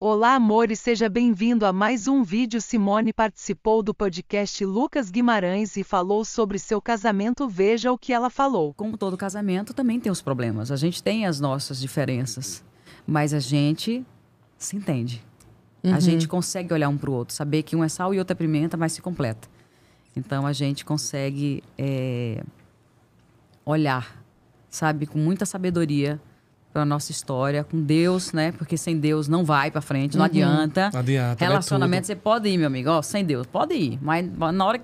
Olá amor e seja bem-vindo a mais um vídeo. Simone participou do podcast Lucas Guimarães e falou sobre seu casamento. Veja o que ela falou. Como todo casamento, também tem os problemas. A gente tem as nossas diferenças, mas a gente se entende. Uhum. A gente consegue olhar um para o outro, saber que um é sal e outro é pimenta, mas se completa. Então a gente consegue é, olhar, sabe, com muita sabedoria para nossa história com Deus, né? Porque sem Deus não vai para frente, não uhum. adianta. Adianta. Relacionamento, é você pode ir, meu amigo, ó, sem Deus, pode ir. Mas na hora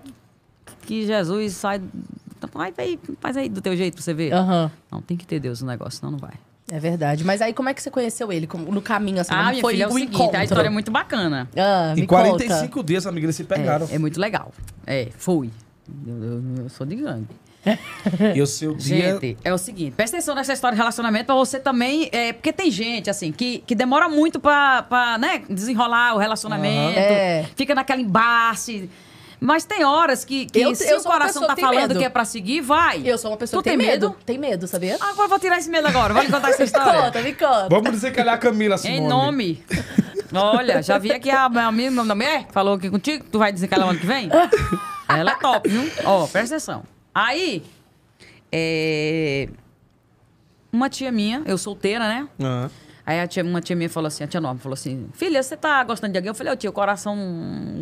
que Jesus sai, faz então aí, faz aí do teu jeito pra você ver. Uhum. Não, tem que ter Deus no negócio, senão não vai. É verdade. Mas aí como é que você conheceu ele? Como, no caminho, assim, ah, minha foi filha, é o, o seguinte, a história é muito bacana. Ah, em 45 conta. dias, amiga, eles se pegaram. É, é muito legal. É, foi. Eu, eu, eu sou de gangue. e o seu dia. Gente, é o seguinte, presta atenção nessa história de relacionamento pra você também. É, porque tem gente, assim, que, que demora muito pra, pra né, desenrolar o relacionamento, uhum. é. fica naquela embaixo. Mas tem horas que, que eu, se eu o coração tá falando medo. que é pra seguir, vai. Eu sou uma pessoa tu que tem medo. medo. Tem medo, sabia? Ah, agora vou tirar esse medo agora. me contar essa história. conta, me conta. Vamos dizer que ela é a Camila Simone. Em nome. Olha, já vi aqui a minha amiga, meu nome é, falou aqui contigo. Tu vai dizer que ela é ano que vem? Ela é top, viu? Ó, presta atenção. Aí, é, uma tia minha, eu solteira, né? Uhum. Aí a tia, uma tia minha falou assim, a tia nova falou assim, filha, você tá gostando de alguém? Eu falei, ô oh, tia, o coração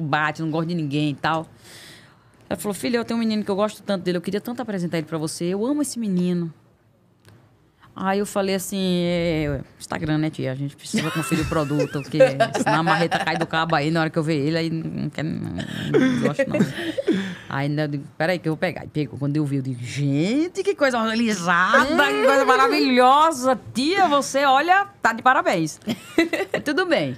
bate, não gosto de ninguém e tal. Ela falou, filha, eu tenho um menino que eu gosto tanto dele, eu queria tanto apresentar ele para você, eu amo esse menino. Aí eu falei assim, é, Instagram, né, tia? A gente precisa conferir o produto, porque senão a marreta cai do cabo aí na hora que eu ver ele, aí não quer. Não, não gosto, não. Aí né, eu digo, peraí, que eu vou pegar. E pegou. Quando eu vi, eu digo, gente, que coisa organizada, que coisa maravilhosa. Tia, você, olha, tá de parabéns. Tudo bem.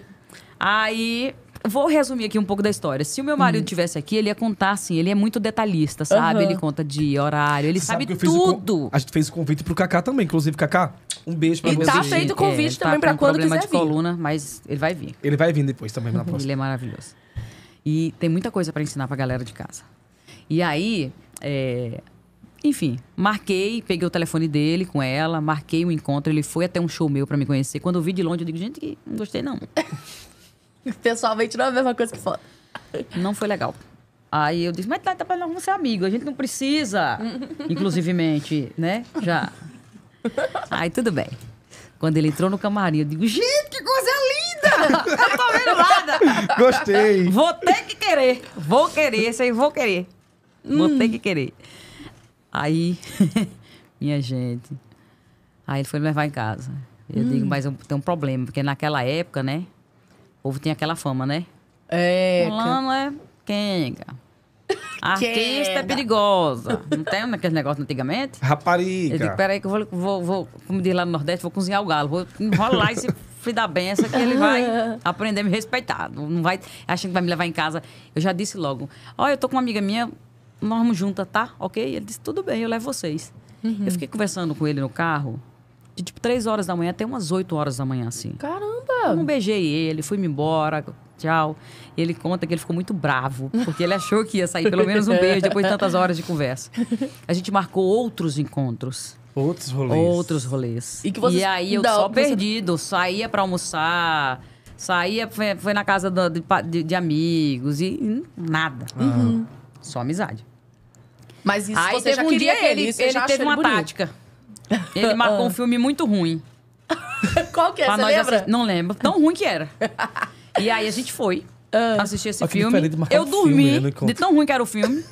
Aí Vou resumir aqui um pouco da história. Se o meu marido uhum. tivesse aqui, ele ia contar assim, ele é muito detalhista, sabe? Uhum. Ele conta de horário, ele sabe, sabe tudo. a gente fez o convite pro Kaká também, inclusive, Kaká, um beijo pra e você. E tá feito o convite é, também tá pra um quando quiser de vir. coluna, mas ele vai vir. Ele vai vir depois também na uhum, próxima. ele é maravilhoso. E tem muita coisa para ensinar pra galera de casa. E aí, é, enfim, marquei, peguei o telefone dele com ela, marquei o um encontro, ele foi até um show meu para me conhecer. Quando eu vi de longe, eu digo, gente, não gostei não. Pessoalmente não é a mesma coisa que foto. Não foi legal. Aí eu disse, mas tá, tá pra vamos ser é amigos, a gente não precisa, inclusivemente, né? Já. Aí tudo bem. Quando ele entrou no camarim, eu digo, gente, que coisa linda! Eu tô vendo nada! Gostei! Vou ter que querer! Vou querer, isso aí vou querer. Hum. Vou ter que querer. Aí, minha gente. Aí ele foi me levar em casa. Eu hum. digo, mas tem um problema, porque naquela época, né? povo tem aquela fama, né? É. Fulano é quenga. Artista é perigosa. Não tem aquele negócio antigamente? Rapariga. Eu digo, peraí que eu vou, vou, vou, como diz lá no Nordeste, vou cozinhar o galo. Vou enrolar esse filho da benção que ele vai aprender a me respeitar. Não vai, achando que vai me levar em casa. Eu já disse logo, ó, oh, eu tô com uma amiga minha, nós vamos juntas, tá? Ok? Ele disse, tudo bem, eu levo vocês. Uhum. Eu fiquei conversando com ele no carro, de tipo 3 horas da manhã até umas 8 horas da manhã, assim. Caramba! Não ah. beijei ele, fui-me embora, tchau. E ele conta que ele ficou muito bravo, porque ele achou que ia sair pelo menos um beijo depois de tantas horas de conversa. A gente marcou outros encontros. Outros rolês. Outros rolês. E, que vocês... e aí eu Não, só você... perdido, saía para almoçar, saía, foi, foi na casa do, de, de, amigos e nada. Uhum. Só amizade. Mas isso aí você teve já um queria dia ele, ele, ele teve uma tática. Ele marcou um filme muito ruim. Qual que é? Você lembra? Não lembro. Tão ruim que era. E aí a gente foi ah, ah. assistir esse filme. Eu dormi, filme, né, de tão ruim que era o filme.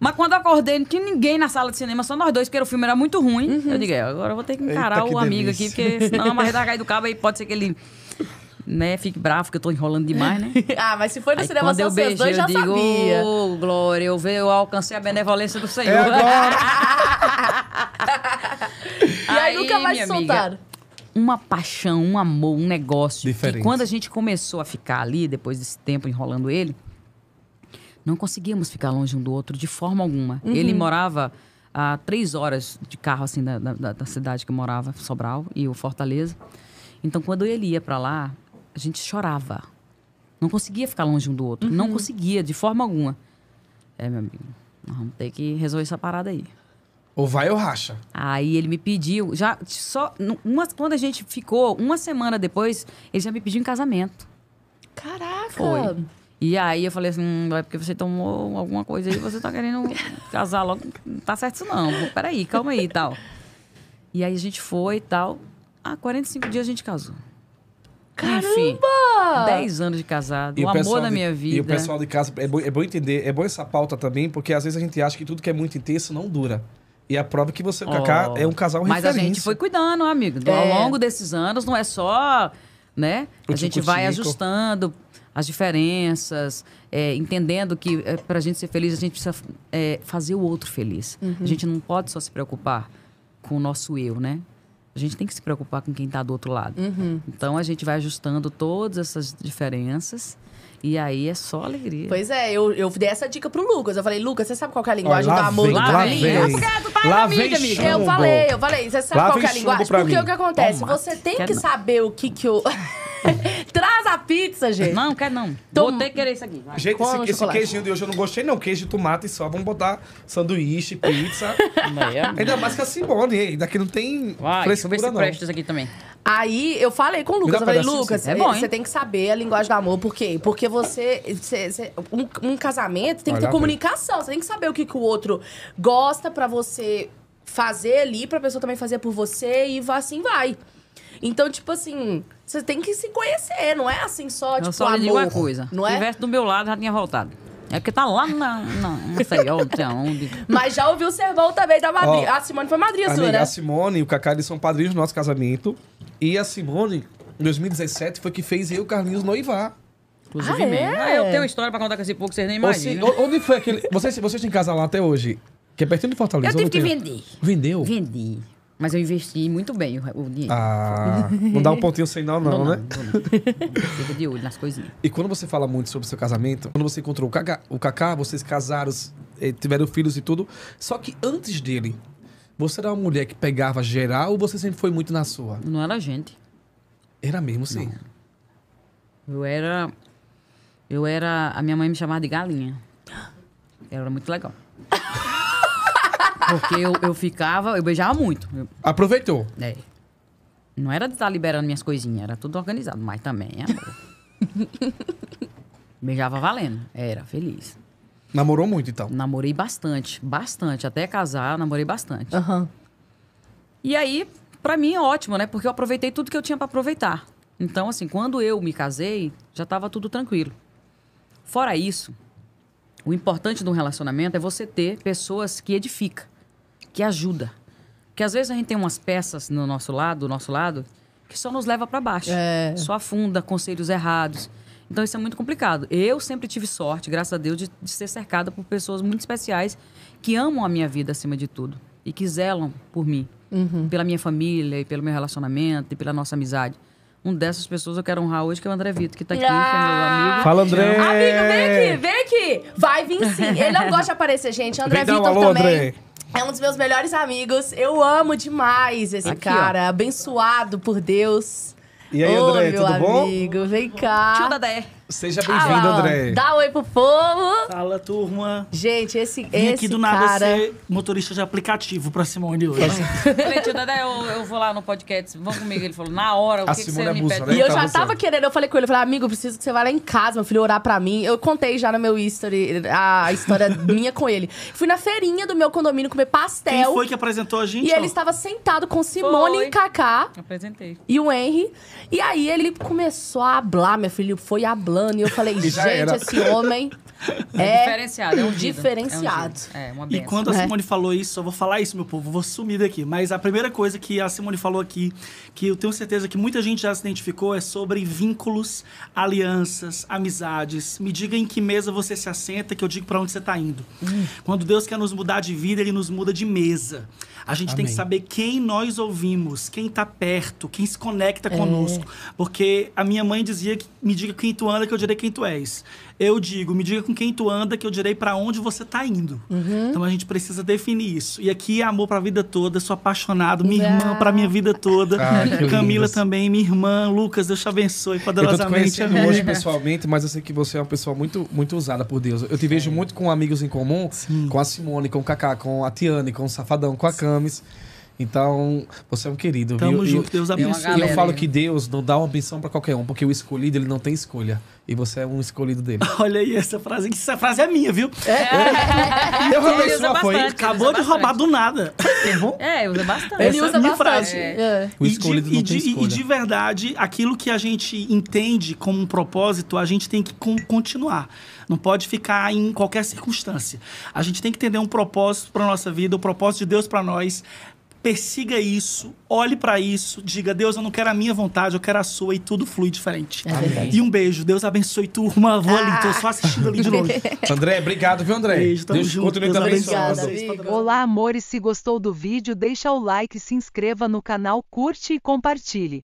Mas quando eu acordei, não tinha ninguém na sala de cinema, só nós dois, porque o filme era muito ruim. Uhum. Eu digo, é, agora eu vou ter que encarar Eita, o que amigo delícia. aqui, porque senão a marreta cair do cabo e pode ser que ele né, fique bravo, que eu tô enrolando demais, né? ah, mas se foi no Aí, cinema, são beijei, dois, já eu digo, sabia. Ô, oh, Glória, eu, vejo, eu alcancei a benevolência do é Senhor. É agora. E aí, aí nunca mais se soltaram uma paixão, um amor, um negócio. Diferente. Que quando a gente começou a ficar ali, depois desse tempo enrolando ele, não conseguíamos ficar longe um do outro de forma alguma. Uhum. Ele morava a três horas de carro, assim, da, da, da cidade que eu morava, Sobral, e o Fortaleza. Então, quando ele ia para lá, a gente chorava. Não conseguia ficar longe um do outro. Uhum. Não conseguia, de forma alguma. É, meu amigo, nós vamos ter que resolver essa parada aí. Ou vai ou racha. Aí ele me pediu, já só uma, quando a gente ficou, uma semana depois, ele já me pediu em casamento. Caraca! Foi. E aí eu falei assim, hum, é porque você tomou alguma coisa aí, você tá querendo casar logo. Não tá certo isso não. Peraí, calma aí e tal. E aí a gente foi e tal. Há 45 dias a gente casou. Caramba! 10 anos de casado, e o, amor da de, minha vida. E o pessoal de casa, é bom, é bom entender, é bom essa pauta também, porque às vezes a gente acha que tudo que é muito intenso não dura. E a prova que você, Kaká, é um casal mas referência. Mas a gente foi cuidando, amigo. É. Ao longo desses anos, não é só, né? O a tipo gente vai tico. ajustando as diferenças, é, entendendo que é, para a gente ser feliz, a gente precisa é, fazer o outro feliz. Uhum. A gente não pode só se preocupar com o nosso eu, né? A gente tem que se preocupar com quem está do outro lado. Uhum. Então a gente vai ajustando todas essas diferenças. E aí é só alegria. Pois é, eu, eu dei essa dica pro Lucas. Eu falei, Lucas, você sabe qual é a linguagem do amor vem, do Carolinho? para lá vem amiga. Eu falei, eu falei. Você sabe lá qual é a linguagem? Porque mim. o que acontece? Você tem quer que não. saber o que que o Traz a pizza, gente. Não, quer não. Vou ter que querer isso aqui. Vai. Gente, esse, é esse queijinho de hoje eu não gostei, não. Queijo de tomate só. Vamos botar sanduíche, pizza. É Ainda mais que a Simone. Daqui não tem Vai, frescura, deixa eu ver se presta isso aqui também. Aí eu falei com o Lucas, eu falei, Lucas, é bom, você tem que saber a linguagem do amor, por quê? Porque você. você, você um, um, casamento tem que ter comunicação, você tem que saber o que, que o outro gosta para você fazer ali, pra pessoa também fazer por você e assim vai. Então, tipo assim, você tem que se conhecer, não é assim só, eu tipo, só amor. Uma coisa. Não é? Se tivesse do meu lado, já tinha voltado. É que tá lá na. não sei onde, onde. Mas já ouviu o sermão também da madrinha. a Simone foi madrinha sua, né? A Simone e o Cacá eles são padrinhos do nosso casamento. E a Simone, em 2017, foi que fez eu e o Carlinhos noivar. Inclusive, ah, é? ah, eu tenho uma história pra contar com esse pouco, vocês nem imaginam. Você, onde foi aquele. Vocês, vocês têm casa lá até hoje? Que é pertinho de Fortaleza. Eu tive que vender. Vendeu? Vendi. Mas eu investi muito bem o, o dinheiro. Ah, não dá um pontinho sem não, não, não né? Não, não. Fica de olho nas coisinhas. E quando você fala muito sobre o seu casamento, quando você encontrou o Cacá, o vocês casaram, eh, tiveram filhos e tudo. Só que antes dele, você era uma mulher que pegava geral ou você sempre foi muito na sua? Não era gente. Era mesmo, sim. Eu era. Eu era. A minha mãe me chamava de galinha. Era muito legal. Porque eu, eu ficava, eu beijava muito. Eu- Aproveitou. é. Não era de estar tá liberando minhas coisinhas, era tudo organizado, mas também, amor. Beijava valendo, era feliz. Namorou muito, então. Namorei bastante, bastante. Até casar, namorei bastante. Aham. E aí, pra mim é ótimo, né? Porque eu aproveitei tudo que eu tinha pra aproveitar. Então, assim, quando eu me casei, já tava tudo tranquilo. Fora isso, o importante de um relacionamento é você ter pessoas que edificam que ajuda. Porque às vezes a gente tem umas peças no nosso lado, do nosso lado, que só nos leva para baixo. É. Só afunda, conselhos errados. Então isso é muito complicado. Eu sempre tive sorte, graças a Deus, de, de ser cercada por pessoas muito especiais que amam a minha vida acima de tudo e que zelam por mim, uhum. pela minha família e pelo meu relacionamento e pela nossa amizade. Um dessas pessoas eu quero honrar hoje, que é o André Vitor, que tá aqui, ah! que é meu ah! amigo. Fala, André! Amigo, vem aqui, vem aqui! Vai vir sim. Ele não gosta de aparecer, gente. André Vitor um também. André. É um dos meus melhores amigos. Eu amo demais esse Aqui, cara. Ó. Abençoado por Deus. E aí, Ô, meu tudo amigo, bom? vem cá. Tio Dadé. Seja ah bem-vindo, André. Dá oi pro povo. Fala, turma. Gente, esse Vim esse aqui do nada cara... ser motorista de aplicativo pra Simone hoje. É. Falei, tio Dedé, eu, eu vou lá no podcast, vão comigo. Ele falou, na hora, o a que, que você é me pede? Né? E eu tá já tava querendo, eu falei com ele, eu falei, amigo, preciso que você vá lá em casa, meu filho, orar pra mim. Eu contei já no meu history a história minha com ele. Fui na feirinha do meu condomínio comer pastel. Quem foi que apresentou a gente? E ó. ele estava sentado com Simone foi. e Kaká. Apresentei. E o Henry. E aí ele começou a hablar, meu filho, foi hablar e eu falei, gente, era. esse homem é, é, diferenciado. É um é diferenciado. É, um é uma benção. E quando a é. Simone é. falou isso, eu vou falar isso, meu povo, vou sumir daqui. Mas a primeira coisa que a Simone falou aqui, que eu tenho certeza que muita gente já se identificou, é sobre vínculos, alianças, amizades. Me diga em que mesa você se assenta, que eu digo para onde você tá indo. Hum. Quando Deus quer nos mudar de vida, ele nos muda de mesa. A gente Amém. tem que saber quem nós ouvimos, quem está perto, quem se conecta é. conosco. Porque a minha mãe dizia que me diga quem tu anda que eu direi quem tu és. Eu digo, me diga com quem tu anda que eu direi para onde você está indo. Uhum. Então a gente precisa definir isso. E aqui é amor para a vida toda, sou apaixonado, minha irmã para minha vida toda. Ah, Camila também, minha irmã, Lucas, Deus te abençoe poderosamente. Eu tô te hoje pessoalmente, mas eu sei que você é uma pessoa muito muito usada por Deus. Eu te vejo muito com amigos em comum, Sim. com a Simone, com o Kaká, com a Tiane, com o Safadão, com a Cam Rames. Então, você é um querido. Tamo viu? junto, Deus abençoe. E eu falo que Deus não dá uma benção para qualquer um, porque o escolhido, ele não tem escolha. E você é um escolhido dele. Olha aí essa frase, essa frase é minha, viu? É. é. Eu roubei sua foi. Acabou de roubar do nada. É, É, usa bastante. Ele essa é minha bastante. frase. É. é. O escolhido e de, não tem e de, escolha. E de verdade, aquilo que a gente entende como um propósito, a gente tem que continuar. Não pode ficar em qualquer circunstância. A gente tem que entender um propósito para nossa vida, o propósito de Deus para nós persiga isso, olhe para isso, diga: Deus, eu não quero a minha vontade, eu quero a sua, e tudo flui diferente. É e um beijo, Deus abençoe turma. Vou ah. ali, tô só assistindo ali de longe. André, obrigado, viu, André? Beijo, tamo Deus junto. Continue Deus abençoado. Olá, amores, se gostou do vídeo, deixa o like, se inscreva no canal, curte e compartilhe.